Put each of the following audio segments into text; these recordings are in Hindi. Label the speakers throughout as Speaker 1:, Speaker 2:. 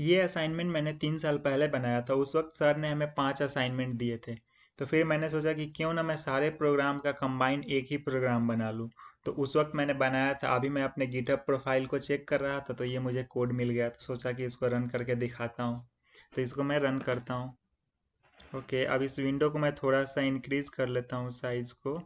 Speaker 1: ये असाइनमेंट मैंने तीन साल पहले बनाया था उस वक्त सर ने हमें पांच असाइनमेंट दिए थे तो फिर मैंने सोचा कि क्यों ना मैं सारे प्रोग्राम का कंबाइन एक ही प्रोग्राम बना लूँ तो उस वक्त मैंने बनाया था अभी मैं अपने गिटअप प्रोफाइल को चेक कर रहा था तो ये मुझे कोड मिल गया तो सोचा कि इसको रन करके दिखाता हूँ तो इसको मैं रन करता हूँ ओके okay, अब इस विंडो को मैं थोड़ा सा इंक्रीज कर लेता हूँ साइज को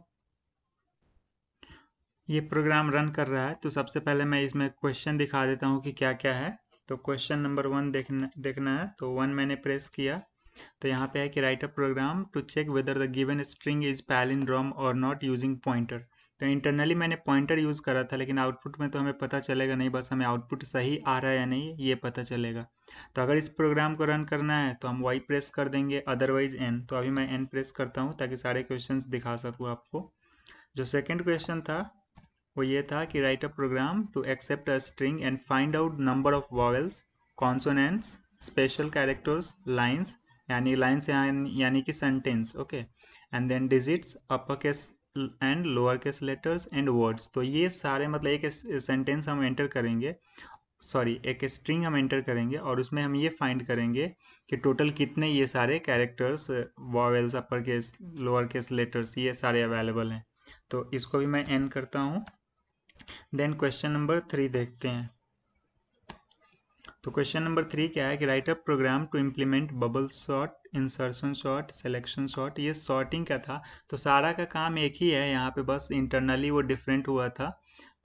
Speaker 1: ये प्रोग्राम रन कर रहा है तो सबसे पहले मैं इसमें क्वेश्चन दिखा देता हूँ कि क्या क्या है तो क्वेश्चन नंबर वन देखना देखना है तो वन मैंने प्रेस किया तो यहाँ पे है कि write a program to check whether the given string is रॉम और नॉट यूजिंग पॉइंटर तो इंटरनली मैंने पॉइंटर यूज़ करा था लेकिन आउटपुट में तो हमें पता चलेगा नहीं बस हमें आउटपुट सही आ रहा है या नहीं ये पता चलेगा तो अगर इस प्रोग्राम को रन करना है तो हम वाई प्रेस कर देंगे अदरवाइज एन तो अभी मैं एन प्रेस करता हूँ ताकि सारे क्वेश्चन दिखा सकूँ आपको जो सेकेंड क्वेश्चन था वो ये था कि write a program to accept a string and find out number of vowels consonants special characters lines यानी लाइन्स यानी कि sentence okay and then digits upper case and lower case letters and words तो ये सारे मतलब एक सेंटेंस हम एंटर करेंगे सॉरी एक स्ट्रिंग हम एंटर करेंगे और उसमें हम ये फाइंड करेंगे कि टोटल कितने ये सारे characters vowels upper case lower case letters ये सारे अवेलेबल हैं तो इसको भी मैं एन करता हूँ देन क्वेश्चन नंबर थ्री देखते हैं तो क्वेश्चन नंबर थ्री क्या है कि write up program to implement bubble sort insertion sort selection sort ये शॉर्टिंग का था तो सारा का काम एक ही है यहाँ पे बस इंटरनली वो डिफरेंट हुआ था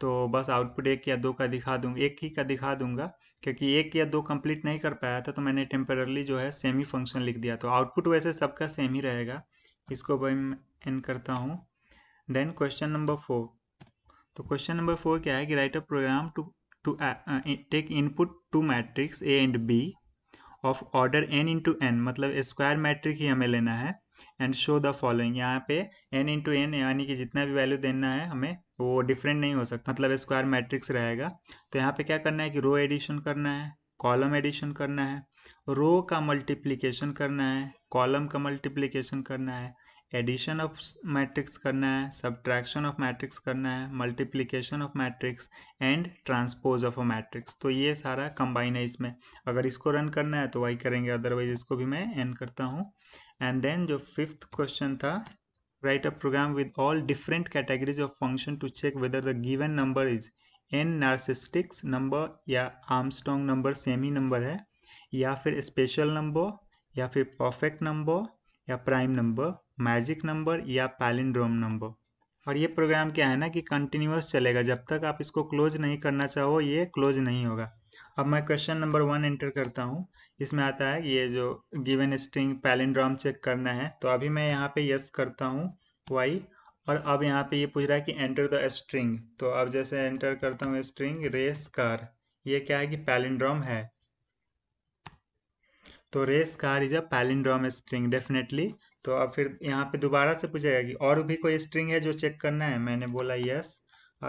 Speaker 1: तो बस आउटपुट एक या दो का दिखा दूंगा एक ही का दिखा दूंगा क्योंकि एक या दो कंप्लीट नहीं कर पाया था तो मैंने टेम्परली जो है सेम ही फंक्शन लिख दिया तो आउटपुट वैसे सबका सेम ही रहेगा इसको भाई मैं एन करता हूँ देन क्वेश्चन नंबर फोर तो क्वेश्चन नंबर फोर क्या है कि write a program to to take input two matrix A and B of order N into N मतलब स्क्वायर मैट्रिक ही हमें लेना है एंड शो द फॉलोइंग यहाँ पे एन इंटू एन यानी कि जितना भी वैल्यू देना है हमें वो डिफरेंट नहीं हो सकता मतलब स्क्वायर मैट्रिक्स रहेगा तो यहाँ पे क्या करना है कि रो एडिशन करना है कॉलम एडिशन करना है रो का मल्टीप्लीकेशन करना है कॉलम का मल्टीप्लीकेशन करना है एडिशन ऑफ मैट्रिक्स करना है सब्ट्रैक्शन ऑफ मैट्रिक्स करना है multiplication of matrix and transpose of a matrix तो ये सारा कंबाइन है इसमें अगर इसको रन करना है तो वही करेंगे अदरवाइज इसको भी मैं एन करता हूँ एंड देन जो फिफ्थ क्वेश्चन था write a program with all different categories of function to check whether the given number is an narcissistics number या आर्मस्ट्रॉन्ग नंबर सेम ही नंबर है या फिर स्पेशल नंबर या फिर परफेक्ट नंबर या प्राइम नंबर मैजिक नंबर या पैलिंड्रोम नंबर और ये प्रोग्राम क्या है ना कि कंटिन्यूस चलेगा जब तक आप इसको क्लोज नहीं करना चाहो ये क्लोज नहीं होगा अब मैं क्वेश्चन नंबर वन एंटर करता हूँ इसमें आता है ये जो गिवन स्ट्रिंग पैलिंड्रोम चेक करना है तो अभी मैं यहाँ पे यस करता हूँ वाई और अब यहाँ पे ये पूछ रहा है कि एंटर द स्ट्रिंग तो अब जैसे एंटर करता हूँ स्ट्रिंग रेस कार ये क्या है कि पैलिंड्रोम है तो race car is a palindrome string definitely तो अब फिर यहाँ पे दोबारा से पूछेगा कि और भी कोई स्ट्रिंग है जो चेक करना है मैंने बोला यस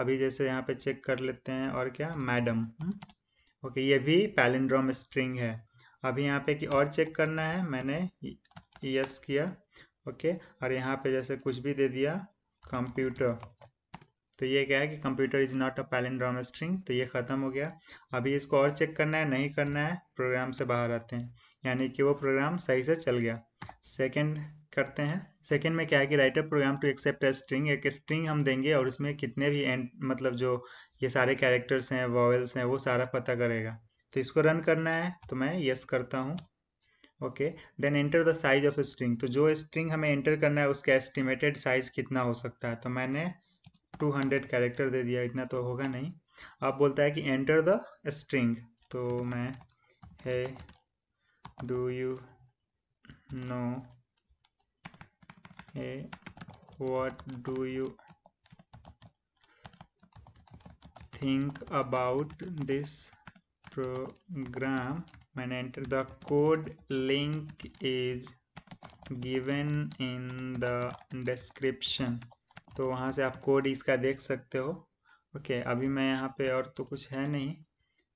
Speaker 1: अभी जैसे यहाँ पे चेक कर लेते हैं और क्या मैडम हम्म। ओके ये भी पैलिंड्रोम स्ट्रिंग है अभी यहाँ पे कि और चेक करना है मैंने यस किया ओके और यहाँ पे जैसे कुछ भी दे दिया कंप्यूटर तो ये क्या है कि computer is not a palindrome string तो ये खत्म हो गया अभी इसको और चेक करना है नहीं करना है प्रोग्राम से बाहर आते हैं यानी कि वो प्रोग्राम सही से चल गया सेकंड करते हैं सेकंड में क्या है कि write a program to accept string एक स्ट्रिंग हम देंगे और उसमें कितने भी एंड मतलब जो ये सारे कैरेक्टर्स हैं वॉवल्स हैं वो सारा पता करेगा तो इसको रन करना है तो मैं यस करता हूँ okay then enter the size of string तो जो स्ट्रिंग हमें एंटर करना है उसका एस्टिमेटेड साइज कितना हो सकता है तो मैंने 200 कैरेक्टर दे दिया इतना तो होगा नहीं अब बोलता है कि एंटर द स्ट्रिंग तो मैं है do you know a what do you think about this program when enter the code link is given in the description तो वहाँ से आप कोड इसका देख सकते हो ओके okay, अभी मैं यहाँ पे और तो कुछ है नहीं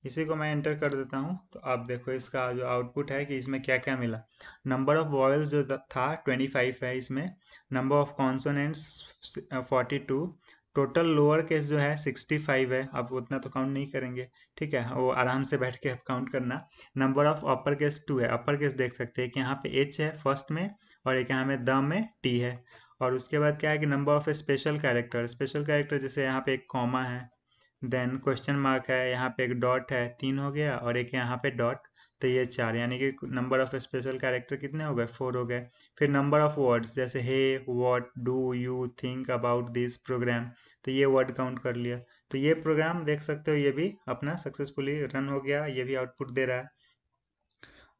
Speaker 1: इसी को मैं एंटर कर देता हूँ तो आप देखो इसका जो आउटपुट है कि इसमें क्या क्या मिला नंबर ऑफ वॉयल्स जो था 25 है इसमें number of consonants 42 total lower case जो है 65 है आप उतना तो काउंट नहीं करेंगे ठीक है वो आराम से बैठ के काउंट करना number of upper case two है अपर केस देख सकते हैं कि यहाँ पे एच है फर्स्ट में और एक यहाँ में द में टी है और उसके बाद क्या है कि number of special character special character जैसे यहाँ पे एक कॉमा है देन क्वेश्चन मार्क है यहाँ पे एक डॉट है तीन हो गया और एक यहाँ पे डॉट तो ये चार यानी कि नंबर ऑफ स्पेशल कैरेक्टर कितने हो गए फोर हो गए फिर नंबर ऑफ वर्ड्स जैसे hey what do you think about this program तो ये वर्ड काउंट कर लिया तो ये प्रोग्राम देख सकते हो ये भी अपना सक्सेसफुली रन हो गया ये भी आउटपुट दे रहा है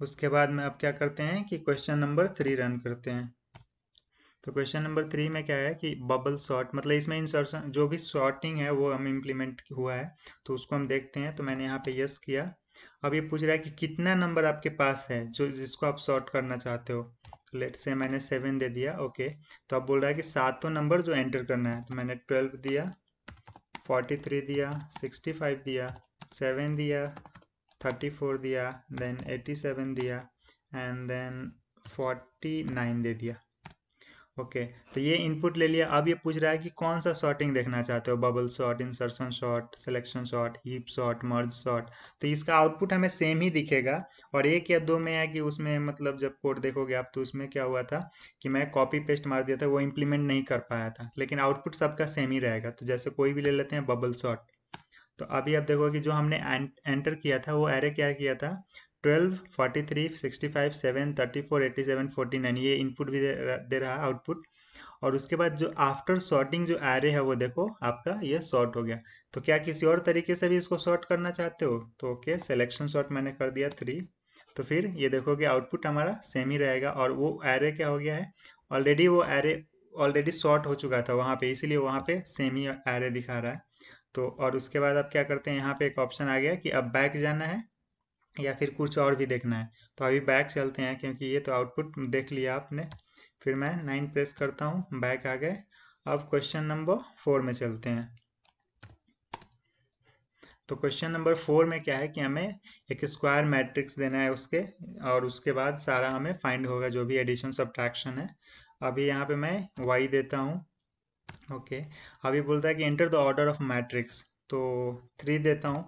Speaker 1: उसके बाद में अब क्या करते हैं कि क्वेश्चन नंबर थ्री रन करते हैं तो क्वेश्चन नंबर थ्री में क्या है कि बबल शॉर्ट मतलब इसमें इंसर्शन जो भी शॉर्टिंग है वो हम इम्प्लीमेंट हुआ है तो उसको हम देखते हैं तो मैंने यहाँ पे यस किया अब ये पूछ रहा है कि कितना नंबर आपके पास है जो जिसको आप शॉर्ट करना चाहते हो लेट से मैंने सेवन दे दिया ओके तो अब बोल रहा है कि सातों नंबर जो एंटर करना है तो मैंने ट्वेल्व दिया फोर्टी थ्री दिया सिक्सटी फाइव दिया सेवन दिया थर्टी फोर दिया देन एटी सेवन दिया एंड देन फोर्टी नाइन दे दिया ओके okay, तो ये इनपुट ले लिया अब ये पूछ रहा है कि कौन सा सॉर्टिंग देखना चाहते हो bubble sort insertion sort selection sort heap sort merge sort तो इसका आउटपुट हमें सेम ही दिखेगा और एक या दो में है कि उसमें मतलब जब कोड देखोगे आप तो उसमें क्या हुआ था कि मैं कॉपी पेस्ट मार दिया था वो इम्प्लीमेंट नहीं कर पाया था लेकिन आउटपुट सबका सेम ही रहेगा तो जैसे कोई भी ले लेते हैं बबल सॉर्ट तो अभी आप देखोगे जो हमने एंटर किया था वो एरे क्या किया था twelve forty three sixty five seven thirty four eighty seven forty nine ये इनपुट भी दे रहा है आउटपुट और उसके बाद जो आफ्टर शॉर्टिंग जो एरे है वो देखो आपका ये शॉर्ट हो गया तो क्या किसी और तरीके से भी इसको शॉर्ट करना चाहते हो तो ओके सिलेक्शन शॉर्ट मैंने कर दिया थ्री तो फिर ये देखो कि आउटपुट हमारा सेम ही रहेगा और वो एरे क्या हो गया है ऑलरेडी वो एरे ऑलरेडी शॉर्ट हो चुका था वहाँ पे इसीलिए वहाँ पे सेम ही एरे दिखा रहा है तो और उसके बाद आप क्या करते हैं यहाँ पे एक ऑप्शन आ गया कि अब बैक जाना है या फिर कुछ और भी देखना है तो अभी बैक चलते हैं क्योंकि ये तो आउटपुट देख लिया आपने फिर मैं नाइन प्रेस करता हूँ बैक आ गए अब क्वेश्चन नंबर फोर में चलते हैं तो क्वेश्चन नंबर फोर में क्या है कि हमें एक स्क्वायर मैट्रिक्स देना है उसके और उसके बाद सारा हमें फाइंड होगा जो भी एडिशन सब्ट्रैक्शन है अभी यहाँ पे मैं वाई देता हूँ ओके अभी बोलता है कि enter the order of matrix तो थ्री देता हूँ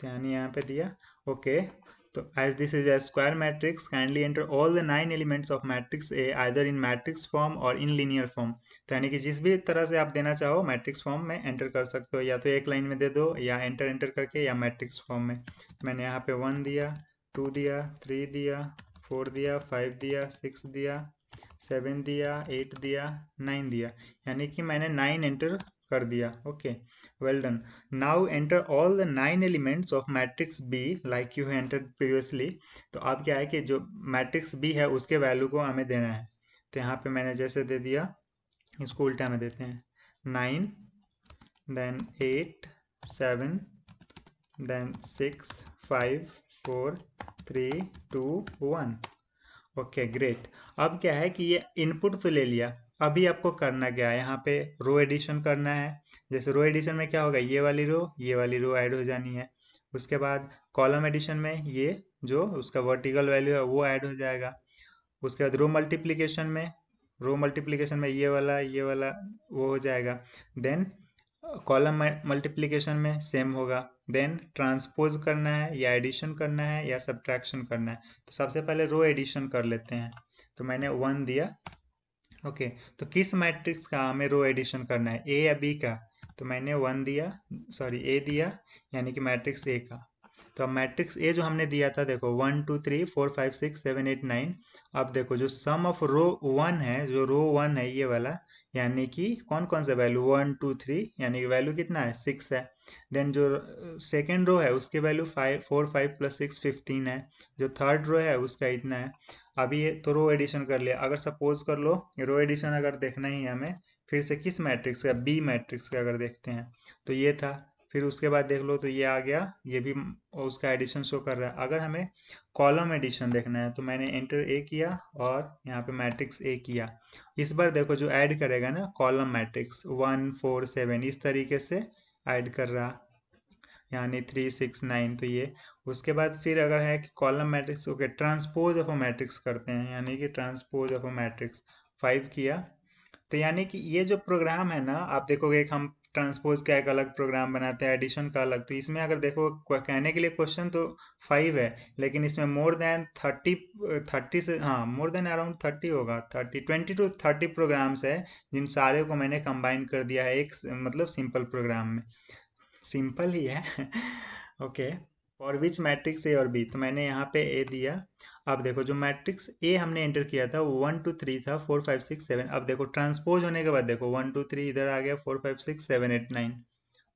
Speaker 1: तो यानी यहाँ पे दिया Okay, so as this is a square matrix, kindly enter all the nine elements of matrix A either in matrix form or in linear form. to yani ki jis bhi tarah se aap dena chaho matrix form mein enter kar sakte ho ya to ek line mein de do ya enter enter karke ya matrix form mein maine yahan pe 1 diya 2 diya 3 diya 4 diya 5 diya 6 diya 7 diya 8 diya 9 diya yani ki maine 9 enter कर दिया okay well done now enter all the nine elements of matrix B like you enter previously तो अब क्या है कि जो मैट्रिक्स बी है उसके वैल्यू को हमें देना है तो यहाँ पे मैंने जैसे दे दिया इसको उल्टा हमें देते हैं nine then eight seven then six five four three two one okay great अब क्या है कि ये इनपुट तो ले लिया अभी आपको करना क्या है यहाँ पे रो एडिशन करना है जैसे रो एडिशन में क्या होगा ये वाली रो ये वाली रो ऐड हो जानी है उसके बाद कॉलम एडिशन में ये जो उसका वर्टिकल वैल्यू है वो ऐड हो जाएगा उसके बाद रो मल्टीप्लीकेशन में रो मल्टीप्लीकेशन में ये वाला ये वाला वो हो जाएगा देन कॉलम मल्टीप्लीकेशन में सेम होगा देन ट्रांसपोज करना है या एडिशन करना है या सब्ट्रैक्शन करना है तो सबसे पहले रो एडिशन कर लेते हैं तो मैंने वन दिया ओके तो किस मैट्रिक्स का हमें रो एडिशन करना है ए या बी का तो मैंने वन दिया सॉरी ए दिया यानी कि मैट्रिक्स ए का तो अब मैट्रिक्स ए जो हमने दिया था देखो one two three four five six seven eight nine अब देखो जो सम ऑफ रो वन है जो रो वन है ये वाला यानी कि कौन कौन सा वैल्यू वन टू थ्री यानी कि वैल्यू कितना है सिक्स है देन जो सेकेंड uh, रो है उसकी value five four five plus six fifteen है जो थर्ड रो है उसका इतना है अभी ये तो रो एडिशन कर लिया अगर सपोज कर लो रो एडिशन अगर देखना ही है हमें फिर से किस मैट्रिक्स का बी मैट्रिक्स का अगर देखते हैं तो ये था फिर उसके बाद देख लो तो ये आ गया ये भी उसका एडिशन शो कर रहा है अगर हमें कॉलम एडिशन देखना है तो मैंने एंटर ए किया और यहाँ पे मैट्रिक्स ए किया इस बार देखो जो ऐड करेगा ना column matrix one four seven इस तरीके से ऐड कर रहा यानी थ्री सिक्स नाइन तो ये उसके बाद फिर अगर है कि column matrix okay transpose of a matrix करते हैं यानी कि transpose of a matrix five किया तो यानी कि ये जो प्रोग्राम है ना आप देखोगे एक हम ट्रांसपोज का एक अलग प्रोग्राम बनाते हैं एडिशन का अलग तो इसमें अगर देखो कहने के लिए क्वेश्चन तो फाइव है लेकिन इसमें मोर देन थर्टी थर्टी से हाँ मोर देन अराउंड थर्टी होगा thirty twenty to thirty programs है जिन सारे को मैंने कंबाइन कर दिया है एक मतलब सिंपल प्रोग्राम में सिंपल ही है okay for which matrix A और बी तो मैंने यहाँ पे ए दिया अब देखो जो मैट्रिक्स ए हमने एंटर किया था वन टू थ्री था फोर फाइव सिक्स सेवन अब देखो ट्रांसपोज होने के बाद देखो वन टू थ्री इधर आ गया four five six seven eight nine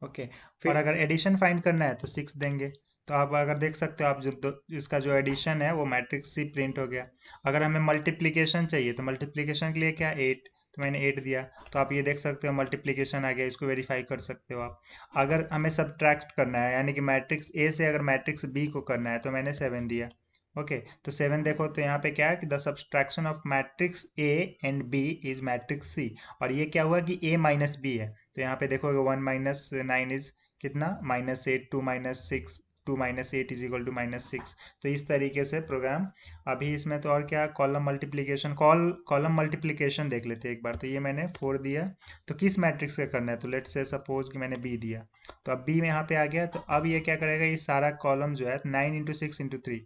Speaker 1: okay फिर अगर एडिशन फाइंड करना है तो सिक्स देंगे तो आप अगर देख सकते हो आप जो इसका जो एडिशन है वो मैट्रिक्स सी प्रिंट हो गया अगर हमें मल्टीप्लीकेशन चाहिए तो मल्टीप्लीकेशन के लिए क्या एट तो मैंने एट दिया तो आप ये देख सकते हो मल्टीप्लीकेशन आ गया इसको वेरीफाई कर सकते हो आप अगर हमें सब्ट्रैक्ट करना है यानी कि मैट्रिक्स ए से अगर मैट्रिक्स बी को करना है तो मैंने सेवन दिया ओके okay, तो सेवन देखो तो यहाँ पे क्या है कि the subtraction of matrix A and B is matrix C और ये क्या हुआ कि ए माइनस बी है तो यहाँ पे देखोगे वन माइनस नाइन इज कितना minus eight two minus six two minus eight is equal to minus six तो इस तरीके से प्रोग्राम अभी इसमें तो और क्या column multiplication call column multiplication देख लेते हैं एक बार तो ये मैंने फोर दिया तो किस मैट्रिक्स का करना है तो लेट से सपोज कि मैंने बी दिया तो अब बी में यहाँ पे आ गया तो अब ये क्या करेगा ये सारा कॉलम जो है nine into six into three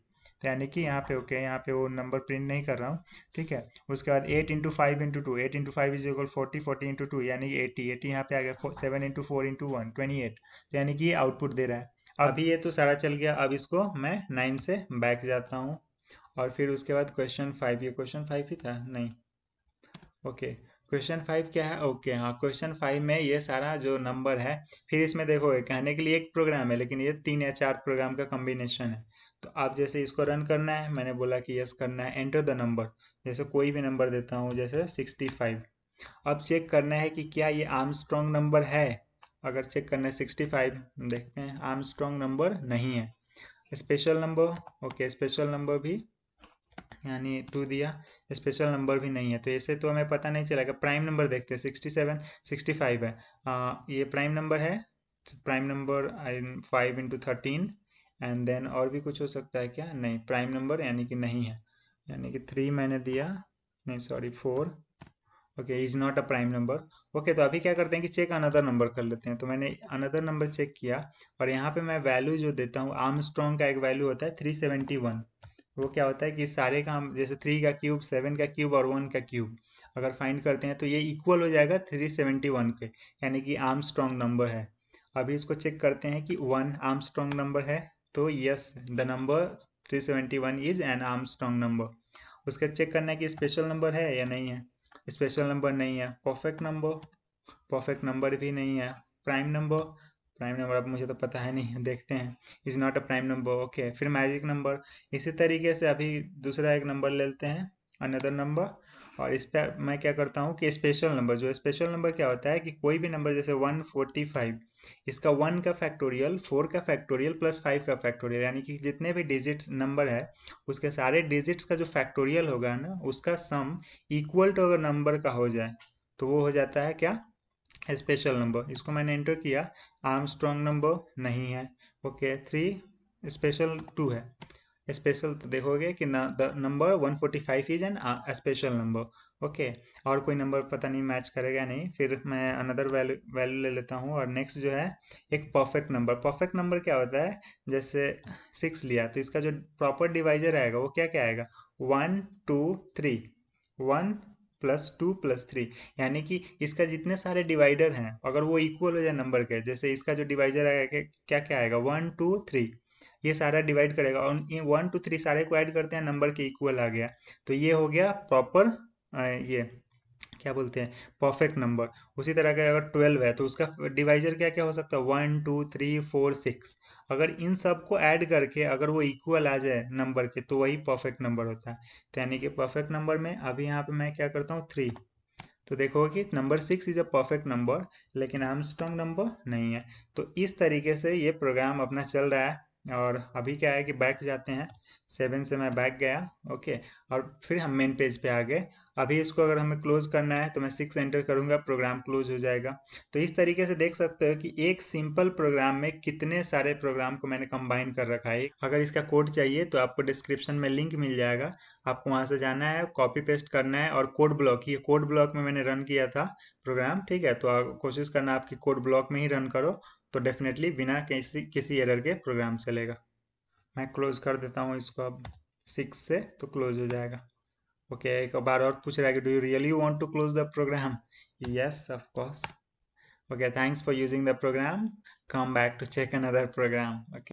Speaker 1: तो यानी कि यहाँ पे ओके okay, यहाँ पे वो नंबर प्रिंट नहीं कर रहा हूँ ठीक है उसके बाद eight into five into two eight into five is equal forty forty into two यानी कि एटी एटी यहाँ पे आ गया seven into four into one twenty eight तो यानी कि आउटपुट दे रहा है अभी ये तो सारा चल गया अब इसको मैं नाइन से बैक जाता हूँ और फिर उसके बाद क्वेश्चन फाइव ये क्वेश्चन फाइव ही था नहीं ओके क्वेश्चन फाइव क्या है ओके हाँ क्वेश्चन फाइव में ये सारा जो नंबर है फिर इसमें देखो कहने के लिए एक प्रोग्राम है लेकिन ये तीन या चार प्रोग्राम का कॉम्बिनेशन है तो आप जैसे इसको रन करना है मैंने बोला कि यस करना है एंटर द नंबर जैसे कोई भी नंबर देता हूँ जैसे सिक्सटी फाइव अब चेक करना है कि क्या ये आर्म नंबर है अगर चेक करना है सिक्सटी फाइव देखते हैं आर्म स्ट्रॉन्ग नंबर नहीं है special number okay special number भी यानी टू दिया स्पेशल नंबर भी नहीं है तो ऐसे तो हमें पता नहीं चलेगा प्राइम नंबर देखते हैं सिक्सटी सेवन सिक्सटी फाइव है आ, ये प्राइम नंबर है prime number five into thirteen and then और भी कुछ हो सकता है क्या नहीं प्राइम नंबर यानी कि नहीं है यानी कि थ्री मैंने दिया नहीं sorry four okay is not a prime number okay तो अभी क्या करते हैं कि चेक अनदर नंबर कर लेते हैं तो मैंने अनदर नंबर चेक किया और यहाँ पे मैं वैल्यू जो देता हूँ आर्म स्ट्रॉन्ग का एक वैल्यू होता है थ्री सेवेंटी वन वो क्या होता है कि सारे का जैसे थ्री का क्यूब सेवन का क्यूब और वन का क्यूब अगर फाइंड करते हैं तो ये इक्वल हो जाएगा थ्री सेवेंटी वन के यानी कि आर्म स्ट्रॉन्ग नंबर है अभी इसको चेक करते हैं कि वन आर्म स्ट्रॉन्ग नंबर है तो yes the number three seventy one is an Armstrong number उसका चेक करना है कि स्पेशल नंबर है या नहीं है स्पेशल नंबर नहीं है परफेक्ट नंबर परफेक्ट नंबर भी नहीं है प्राइम नंबर प्राइम नंबर अब मुझे तो पता है नहीं देखते हैं is not a prime number okay फिर मैजिक नंबर इसी तरीके से अभी दूसरा एक नंबर ले लेते हैं अनदर नंबर और इस पर मैं क्या करता हूँ कि स्पेशल नंबर जो स्पेशल नंबर क्या होता है कि कोई भी नंबर जैसे वन फोर्टी फाइव इसका वन का फैक्टोरियल फोर का फैक्टोरियल प्लस फाइव का फैक्टोरियल यानी कि जितने भी डिजिट्स नंबर है उसके सारे डिजिट्स का जो फैक्टोरियल होगा ना उसका सम इक्वल टू अगर नंबर का हो जाए तो वो हो जाता है क्या स्पेशल नंबर इसको मैंने एंटर किया आर्म स्ट्रॉन्ग नंबर नहीं है ओके थ्री स्पेशल टू है स्पेशल तो देखोगे कि number one forty five is an special number okay okay, और कोई नंबर पता नहीं मैच करेगा नहीं फिर मैं अनदर वैल्यू वैल्यू ले लेता हूँ और नेक्स्ट जो है एक परफेक्ट नंबर परफेक्ट नंबर क्या होता है जैसे सिक्स लिया तो इसका जो प्रॉपर डिवाइजर आएगा वो क्या क्या आएगा one two three one plus two plus three यानी कि इसका जितने सारे डिवाइडर हैं अगर वो इक्वल हो जाए नंबर के जैसे इसका जो डिवाइजर आएगा क्या क्या आएगा वन टू थ्री ये सारा डिवाइड करेगा और वन टू थ्री सारे को ऐड करते हैं नंबर के इक्वल आ गया तो ये हो गया प्रॉपर ये क्या बोलते हैं परफेक्ट नंबर उसी तरह का अगर ट्वेल्व है तो उसका डिवाइजर क्या क्या हो सकता है one two three four six अगर इन सब को ऐड करके अगर वो इक्वल आ जाए नंबर के तो वही परफेक्ट नंबर होता है तो यानी कि परफेक्ट नंबर में अभी यहाँ पे मैं क्या करता हूँ थ्री तो देखो कि number six is a perfect number लेकिन स्ट्रॉन्ग नंबर नहीं है तो इस तरीके से ये प्रोग्राम अपना चल रहा है और अभी क्या है कि बैक जाते हैं सेवन से मैं बैक गया ओके और फिर हम मेन पेज पे आ गए अभी इसको अगर हमें क्लोज करना है तो मैं सिक्स एंटर करूंगा प्रोग्राम क्लोज हो जाएगा तो इस तरीके से देख सकते हो कि एक सिंपल प्रोग्राम में कितने सारे प्रोग्राम को मैंने कंबाइन कर रखा है अगर इसका कोड चाहिए तो आपको डिस्क्रिप्शन में लिंक मिल जाएगा आपको वहां से जाना है कॉपी पेस्ट करना है और कोड ब्लॉक ये कोड ब्लॉक में मैंने रन किया था प्रोग्राम ठीक है तो कोशिश करना आपकी कोड ब्लॉक में ही रन करो तो डेफिनेटली बिना किसी किसी एरर के प्रोग्राम चलेगा मैं क्लोज कर देता हूँ इसको अब सिक्स से तो क्लोज हो जाएगा okay एक बार और पूछ do you really want to close the program yes of course okay thanks for using the program come back to check another program okay